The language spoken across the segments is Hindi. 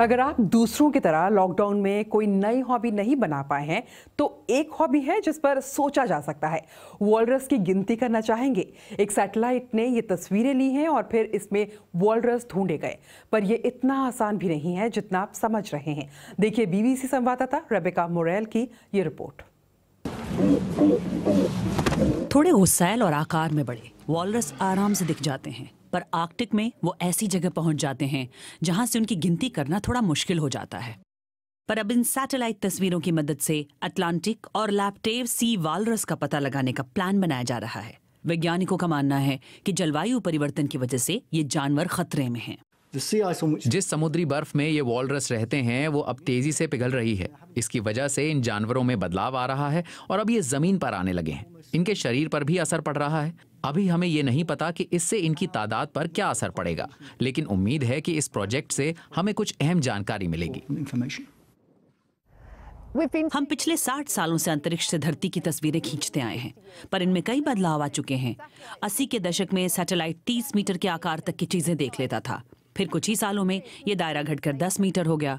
अगर आप दूसरों की तरह लॉकडाउन में कोई नई हॉबी नहीं बना पाए हैं तो एक हॉबी है जिस पर सोचा जा सकता है वॉलरस की गिनती करना चाहेंगे एक सैटेलाइट ने ये तस्वीरें ली हैं और फिर इसमें वॉलरस ढूंढे गए पर ये इतना आसान भी नहीं है जितना आप समझ रहे हैं देखिए बीबीसी संवाददाता रबिका मोरेल की ये रिपोर्ट थोड़े गुस्सैल और आकार में बड़े वॉलरस आराम से दिख जाते हैं पर आर्कटिक में वो ऐसी जगह पहुंच जाते हैं जहां से उनकी गिनती करना थोड़ा मुश्किल हो जाता है पर अब इन सैटेलाइट तस्वीरों की मदद से अटलांटिक और लैपटेव सी वालरस का पता लगाने का प्लान बनाया जा रहा है वैज्ञानिकों का मानना है कि जलवायु परिवर्तन की वजह से ये जानवर खतरे में हैं जिस समुद्री बर्फ में ये वॉलरस रहते हैं वो अब तेजी से पिघल रही है इसकी वजह से इन जानवरों में बदलाव आ रहा है और अब ये जमीन पर आने लगे हैं इनके शरीर पर भी असर पड़ रहा है अभी हमें ये नहीं पता कि इससे इनकी तादाद पर क्या असर पड़ेगा लेकिन उम्मीद है कि इस प्रोजेक्ट से हमें कुछ अहम जानकारी मिलेगी हम पिछले 60 सालों से अंतरिक्ष से धरती की तस्वीरें खींचते आए हैं पर इनमें कई बदलाव आ चुके हैं अस्सी के दशक में सैटेलाइट 30 मीटर के आकार तक की चीजें देख लेता था फिर कुछ ही सालों में ये दायरा घटकर 10 मीटर हो गया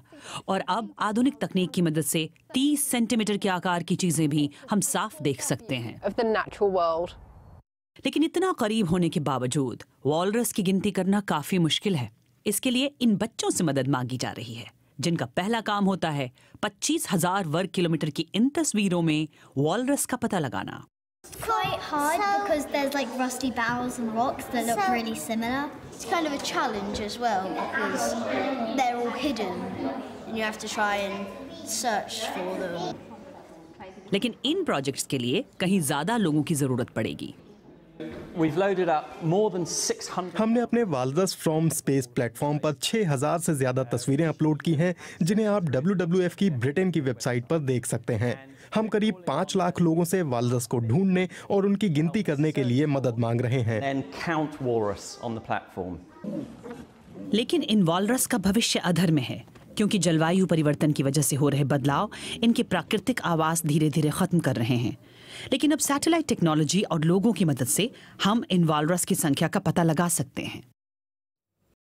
और अब आधुनिक तकनीक की मदद से 30 सेंटीमीटर के आकार की चीजें भी हम साफ देख सकते हैं लेकिन इतना करीब होने के बावजूद वॉलरस की गिनती करना काफी मुश्किल है इसके लिए इन बच्चों से मदद मांगी जा रही है जिनका पहला काम होता है पच्चीस हजार वर्ग किलोमीटर की इन तस्वीरों में वॉलरस का पता लगाना It's quite hard so, because there's like rusty barrels and rocks that so, look really similar. It's kind of a challenge as well because they're all hidden and you have to try and search for them. लेकिन इन प्रोजेक्ट्स के लिए कहीं ज्यादा लोगों की जरूरत पड़ेगी हमने अपने वालदस फ्रॉम स्पेस प्लेटफॉर्म पर 6000 से ज़्यादा तस्वीरें अपलोड की हैं जिन्हें आप डब्ल्यू की ब्रिटेन की वेबसाइट पर देख सकते हैं हम करीब पाँच लाख लोगों से वालदस को ढूंढने और उनकी गिनती करने के लिए मदद मांग रहे हैं लेकिन इन वालरस का भविष्य अधर में है क्योंकि जलवायु परिवर्तन की वजह से हो रहे बदलाव इनके प्राकृतिक आवास धीरे धीरे खत्म कर रहे हैं लेकिन अब सैटेलाइट टेक्नोलॉजी और लोगों की मदद से हम इन वालरस की संख्या का पता लगा सकते हैं